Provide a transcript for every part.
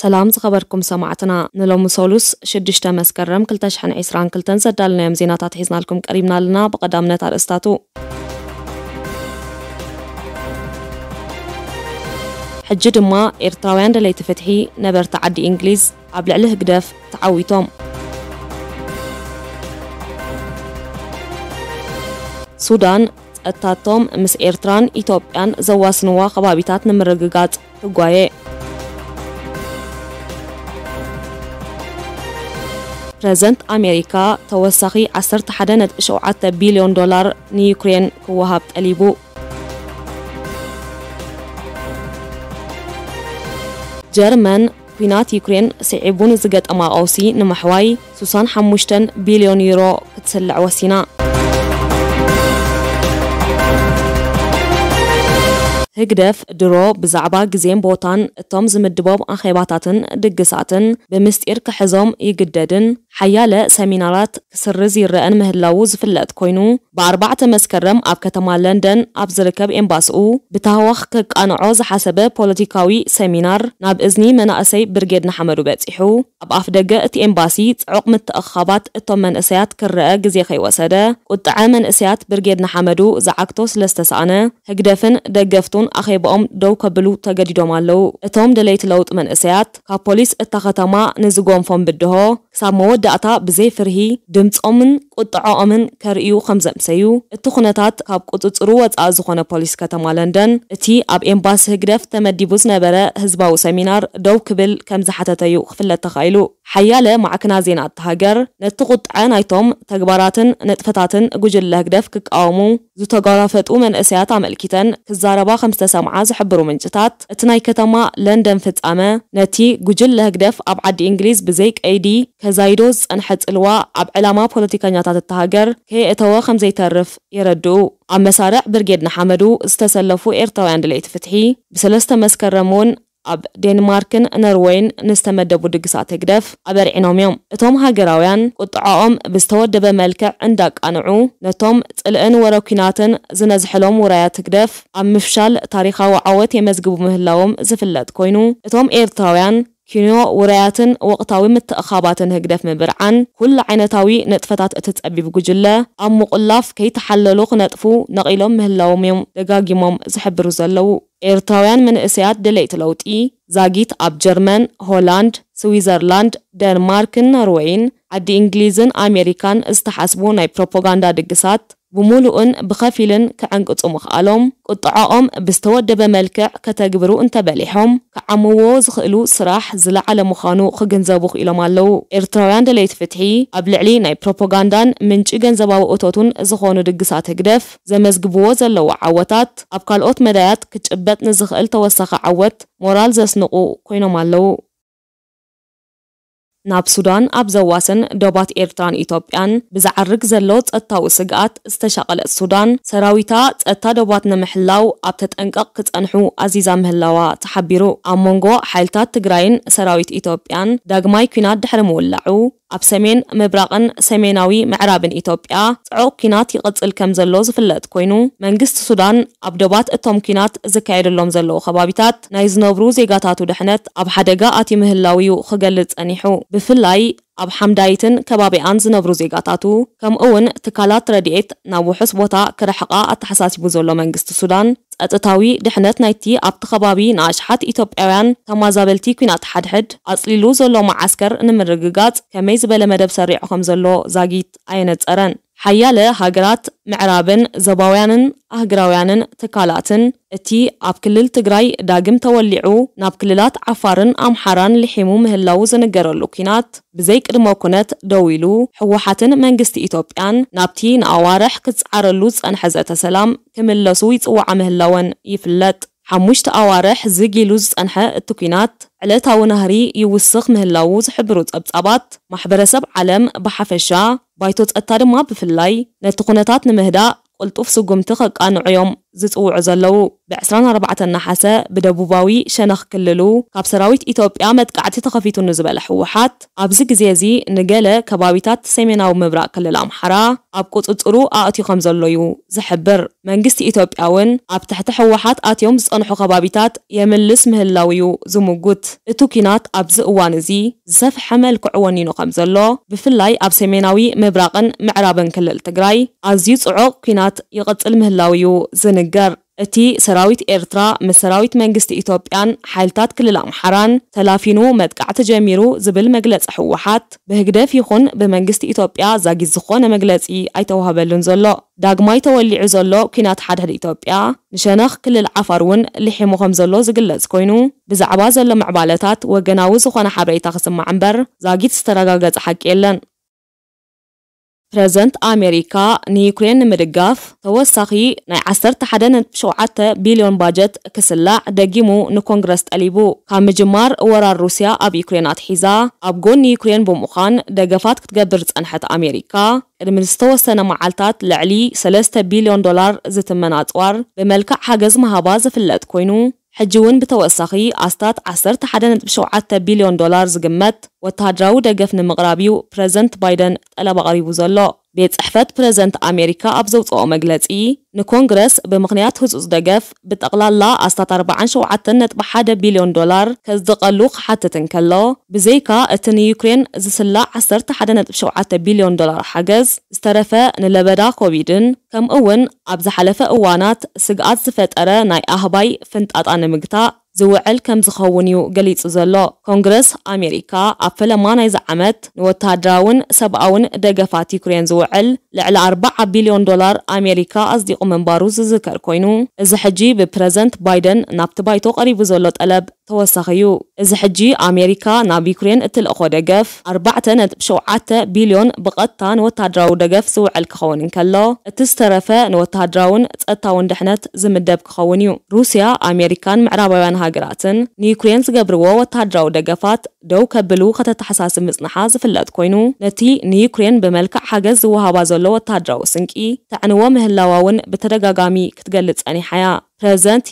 سلام خبركم سمعتنا نلو مسولوس شدشتا مسكرم كل تشحن عسران كل تنسى دالنا مزينات تحيزنا لكم قريبنا لنا بقدامنا تارستاتو حجد ما ارتاوين دلي تفتحي نبر تعدي انجليز قبل عليه قدف تعويتهم سودان اتاتوم مس ايرتران ايتوبيان زواسنوا خبابيتات نمرقات تقوايه رزنت أمريكا توسخي عسرت حدنت شوعات بليون دولار نيوكرين كوهاب تقليبو جرمن ኩናት ዩክሬን ስዒቡ ንዝገጠማ ቀውሲ ንምሕዋይ 65 ቢልዮን ዩሮ ክትስልዕ ወሲና ህግደፍ ድሮ ብዛዕባ ግዜን ቦታን እቶም ዝምድቦም ኣኼባታትን ድግሳትን ብምስጢር ክሕዞም ይግደድን حياله سمینارات سرزی رئن مهلاوز فلت کوینو بأربعة مسكرم آب كتما لندن آب زركب امباس او بتهوخ کک عوز حسب پولیتیکاوی سيمينار ناب إزني ازنی أسي برگید نحمرو بتیحو آب آفدگه تی امباسی عقم التأخابات أسيات اسیات جزي جزی خی وسده اتعامن أسيات برگید نحمرو زعاكتو سلستسانة هكدفن دقفتون أخي بأم دو كبلو تجديدو مالو اتهم دليت لوت من اسيات كابوليس التختما نزقوم فون بدهو سامو سامود መወዳእታ ብዘይፍርሂ ድምፆምን ቁጥዖኦምን ከርእዩ ከም ዘምሰዩ እቲ ኩነታት ካብ ቁፅፅሩ ወፃኢ ዝኾነ ፖሊስ ከተማ ለንደን እቲ ኣብ ኤምባሲ ህግደፍ ተመዲቡ ዝነበረ ህዝባዊ ሰሚናር ደው ክብል ከም ዝሓተተዩ ክፍለጥ ተኻኢሉ ሓያለ ማዕክና ዜና እታ ሃገር ነቲ ቁጥዐ ናይቶም ተግባራትን ንጥፈታትን ጉጅለ ህግደፍ ክቃወሙ ዝተጋራፈጡ መንእሰያት ኣመልኪተን ክዛረባ ከም ዝተሰምዓ ዝሕብሩ ምንጭታት እቲ ናይ ከተማ ለንደን ፍጻመ ነቲ ጉጅለ ህግደፍ ኣብ ዓዲ እንግሊዝ ብዘይ ቀይዲ ከዛይዶ ዝፀንሐ ፅልዋ ኣብ ዕላማ ፖለቲከኛታት እቲ ሃገር ከየእተወ ከም ዘይተርፍ የረድኡ ኣብ መሳርዕ ብርጌድ ንሓመዱ ዝተሰለፉ ኤርትራውያን ድሌይቲ ፍትሒ ብሰለስተ መስከረም እውን ኣብ ዴንማርክን ነርዌይን ንዝተመደቡ ድግሳት ህግደፍ ኣበርዒኖም እዮም እቶም ሃገራውያን ቁጥዖኦም ብዝተወደበ መልክዕ እንዳቃንዑ ነቶም ጽልእን ወረኪናትን ዝነዝሕሎም ውራያት ህግደፍ ኣብ ምፍሻል ታሪኻዊ ዓወት የመዝግቡ ምህላዎም ዝፍለጥ ኮይኑ እቶም ኤርትራውያን ኪኖ ውራያትን ወቅታዊ ምትእኻባትን ህግደፍ ምብርዓን ኩሉ ዓይነታዊ ንጥፈታት እቲ ጸቢብ ጉጅለ ኣብ ምቑላፍ ከይተሓለሉ ክነጥፉ ነቒሎም ምህላዎም እዮም ደጋጊሞም ዝሕብሩ ዘለው ኤርትራውያን መንእሰያት ድሌይቲ ለውጢ ዛጊት ኣብ ጀርመን፣ ሆላንድ፣ ስዊዘርላንድ፣ ደንማርክን ኖርዌይን ዓዲ እንግሊዝን ኣሜሪካን ዝተሓስቡ ናይ ፕሮፓጋንዳ ድግሳት ብምሉእን ብኸፊልን ክዓንቅጹ ምኽኣሎም ቁጥዖኦም ብዝተወደበ መልክዕ ከተግብሩ እንተበሊሖም ክዓምዎ ዝኽእሉ ስራሕ ዝለዓለ ምዃኑ ክግንዘቡ ክኢሎም ኣለዉ ኤርትራውያን ደለይቲ ፍትሒ ኣብ ልዕሊ ናይ ፕሮፓጋንዳን ምንጪ ገንዘባዊ እቶቱን ዝኾኑ ድግሳት ህግደፍ ዘመዝግብዎ ዘለዎ ዓወታት ኣብ ካልኦት መዳያት ክጭበጥ ንዝኽእል ተወሳኺ ዓወት ሞራል ዘስንቁ ኮይኖም ኣለዉ ናብ ሱዳን ኣብ ዘዋስን ዶባት ኤርትራን ኢትዮጵያን ብዝዓርግ ዘሎ ጸጥታዊ ስግኣት ዝተሻቐለት ሱዳን ሰራዊታ ጸጥታ ዶባት ንምሕላው ኣብ ተጠንቀቕ ክጸንሑ ኣዚዛ ምህላዋ ተሓቢሩ ኣብ መንጎ ሓይልታት ትግራይን ሰራዊት ኢትዮጵያን ዳግማይ ኩናት ድሕሪ ምውላዑ ኣብ ሰሜን ምብራቕን ሰሜናዊ ምዕራብን ኢትዮጵያ ጽዑቕ ኪናት ይቕጽል ከም ዘሎ ዝፍለጥ ኮይኑ መንግስቲ ሱዳን ኣብ ዶባት እቶም ኪናት ዝካየደሎም ዘለዉ ከባቢታት ናይ ዝነብሩ ዜጋታቱ ድሕነት ኣብ ሓደጋ ኣትዩ ምህላው እዩ ክገልጽ ጸኒሑ ብፍላይ ኣብ ሓምዳይትን ከባቢኣን ዝነብሩ ዜጋታቱ ከምኡ እውን ትካላት ረድኤት ናብ ውሑስ ቦታ ክረሕቓ ኣተሓሳሲቡ ዘሎ መንግስቲ ሱዳን ፀጥታዊ ድሕነት ናይቲ ኣብቲ ከባቢ ንኣሽሓት ኢትዮጵያውያን ተማዛበልቲ ኩናት ሓድሕድ ኣፅሊሉ ዘሎ መዓስከር ንምርግጋፅ ከመይ ዝበለ መደብ ሰሪዑ ከም ዘሎ ዛጊት ኣየነፀረን حيالة هاجرات معرابن زباوانن هاجراوانن تكالاتن اتي ابكلل كل التقراي داقم تولعو ناب كللات عفارن ام حران لحيمو مهلاو زنقرو اللوكينات بزيك الموكونات دويلو حوحاتن منقست ايتوبيان نابتي ناوارح كتس عرلوز ان حزات سلام كمل لسويت اوعى يفلت حموشت اوارح زيجي لوز انحاء التوكينات على تاو نهري يوسخ مهلاوز حبروت ابتابات محبرة سب عالم بحفشا بايتو تقطار ما بفلاي نتقنطات نمهدا قلتوف سقوم تخق عن عيوم ዝፅውዑ ዘለው ብ24 እናሓሰ ብደቡባዊ ሸነኽ ክልሉ ካብ ሰራዊት ኢትዮጵያ መጥቃዕቲ ተኸፊቱ ንዝበለ ሕወሓት ኣብዚ ግዜ እዚ ንገለ ከባቢታት ሰሜናዊ ምብራቅ ክልል ኣምሓራ ኣብ ቁፅፅሩ ኣእትዩ ከም ዘሎ እዩ ዝሕብር መንግስቲ ኢትዮጵያ እውን ኣብ ትሕቲ ሕወሓት ኣትዮም ዝፀንሑ ከባቢታት የምልስ ምህላው እዩ ዝምጉት እቲ ኩናት ኣብዚ እዋን እዚ ዝሰፍሐ መልክዕ ወኒኑ ከም ዘሎ ብፍላይ ኣብ ሰሜናዊ ምብራቕን ምዕራብን ክልል ትግራይ ኣዝዩ ፅዑቕ ኩናት ይቕፅል ምህላው እዩ ዝን ክንገር እቲ ሰራዊት ኤርትራ ምስ ሰራዊት መንግስቲ ኢትዮጵያን ሓይልታት ክልል ኣምሓራን ተላፊኑ መጥቃዕ ተጀሚሩ ዝብል መግለፂ ሕወሓት ብህግደፍ ይኹን ብመንግስቲ ኢትዮጵያ ዛጊዝ ዝኾነ መግለፂ ኣይተዋህበሉን ዘሎ ዳግማይ ተወሊዑ ዘሎ ኩናት ሓድሕድ ኢትዮጵያ ንሸነኽ ክልል ዓፋር እውን ልሒሙ ከም ዘሎ ዝግለጽ ኮይኑ ብዛዕባ ዘሎ ምዕባለታት ወገናዊ ዝኾነ ሓበሬታ ክስማዕ እምበር ዛጊት ዝተረጋገጸ ሓቂ የለን بريزنت امريكا نيوكرين مرقاف توسخي ناي عصر تحدن بشوعته بليون باجت كسلع دقيمو نكونغرس تقليبو كام جمار ورا روسيا اب يوكرينات حيزا اب قون نيوكرين بمخان دقفات كتقدر تنحت امريكا المستوى السنة معالتات لعلي 3 بليون دولار زتمنات ور بملكة حاجز مهاباز في اللات كوينو حجون بتوسخي أستات عصرت حدنة بشوعات بليون دولار زجمت وتهجرو دقفن مغربيو بريزنت بايدن ألا بغري وزلو بيت احفاد بريزنت امريكا ابزو او مجلتي نكونغرس بمغنيات هزوز دقف بتقلا لا استطاع 47 نتبع حدا بليون دولار كزدق اللوخ حتى تنكلو بزيكا اتني يوكرين زسلا عصر تحدا نتبع بليون دولار حجز استرفا نلبدا كوبيدن كم اون ابز حلفة اوانات سقعات زفت ارى ناي اهباي فنت اطان مقتا زوعل كم زخونيو قليت زلا كونغرس أمريكا أفلا ما نيز عمت وتدراون سبعون دقفاتي كريان زوعل لعل أربعة بليون دولار أمريكا أصدق من باروز ذكر كوينو إذا حجي ببرزنت بايدن نابت بايتو قريب زلوت ألب توسخيو إذا حجي أمريكا نابي كريان إتل أخو دقف أربعة نت بشوعات بليون بغطان وتدراو دقف زوعل كخون كلا إتسترفا نوتدراون تقطعون دحنت زمدب كخونيو روسيا أمريكان معرابة بانها ሃገራትን ንዩክሬን ዝገብርዎ ወታደራዊ ደገፋት ደው ከብሉ ከተተሓሳስብ ምጽንሓ ዝፍለጥ ኮይኑ ነቲ ንዩክሬን ብመልክዕ ሓገዝ ዝወሃባ ዘሎ ወታደራዊ ስንቂ ተዕንዎ ምህላዋ እውን ብተደጋጋሚ ክትገልጽ ጸኒሓ እያ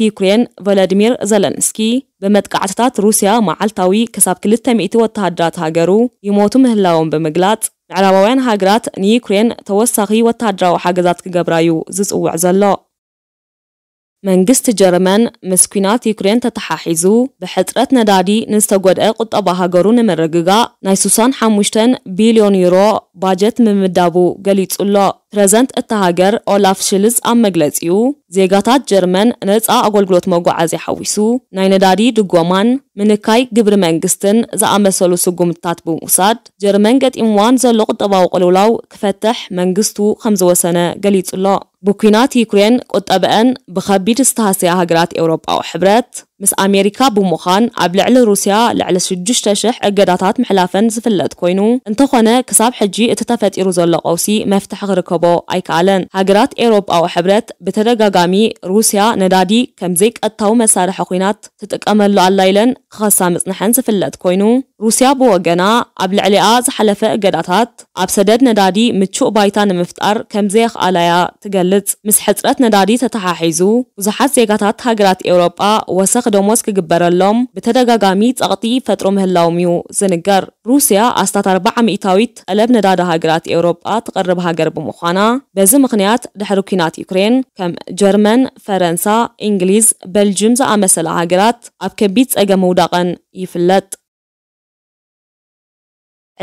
ዩክሬን ቮሎዲሚር ዘለንስኪ ብመጥቃዕትታት ሩስያ መዓልታዊ ክሳብ 200 ወታደራት ሃገሩ ይሞቱ ምህላዎም ብምግላጽ ምዕራባውያን ሃገራት ንዩክሬን ተወሳኺ ወታደራዊ ሓገዛት ክገብራዩ ዝጽውዕ ዘሎ መንግስቲ ጀርመን ምስ ኩናት ዩክሬን ተተሓሒዙ ብሕፅረት ነዳዲ ንዝተጎድአ ቁጠባ ሃገሩ ንምርግጋእ ናይ 65 ቢልዮን ዩሮ ባጀት ምምዳቡ ገሊጹ ኣሎ ፕረዘንት እታ ሃገር ኦላፍ ሽልዝ ኣብ መግለጺኡ ዜጋታት ጀርመን ነፃ ኣገልግሎት መጓዓዝያ ሓዊሱ ናይ ነዳዲ ድጎማን ምንካይ ግብሪ መንግስትን ዝኣመሰሉ ስጉምትታት ብምውሳድ ጀርመን ገጢምዋን ዘሎ ቁጠባዊ ቅልውላው ክፈትሕ መንግስቱ ከም ዝወሰነ ገሊጹ ኣሎ بوكيناتي كرين قطبان بخبيت استهاسيا هجرات أوروبا وحبرت مس أمريكا بمخان قبل على روسيا لعل سجش تشح الجداتات محلافن زفلت كوينو انتخنا كساب حجي اتتفت إيروزول قوسي مفتح غركبو أي هجرات أوروبا أو حبرت بترجع جامي روسيا ندادي كم التو مسار حقينات تتكمل على الليلن خاصة مصنحن زفلت كوينو روسيا بوجنا قبل على أز حلفاء جداتات أبسدد ندادي متشو بايتان مفتار كم زيك تجلت مس حترت ندادي تتحيزو وزحت زيجاتات هجرات أوروبا وس ዝኸደሞ ክግበረሎም ብተደጋጋሚ ጸቕጢ ፈጥሮ ምህላዎም እዩ ዝንገር ሩስያ ኣስታት 40 ሚእታዊት ቀለብ ነዳዲ ሃገራት ኤውሮጳ ትቐርብ ሃገር ብምዃና በዚ ምኽንያት ድሕሪ ኩናት ዩክሬን ከም ጀርመን፣ ፈረንሳ፣ እንግሊዝ፣ በልጅም ዝኣመሰለ ሃገራት ኣብ ከቢድ ጸገም ምውዳቐን ይፍለጥ።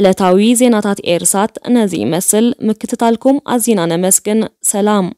ዕለታዊ ዜናታት ኤርሳት ነዚ ይመስል። ምክትታልኩም ኣዝና ነመስግን። ሰላም።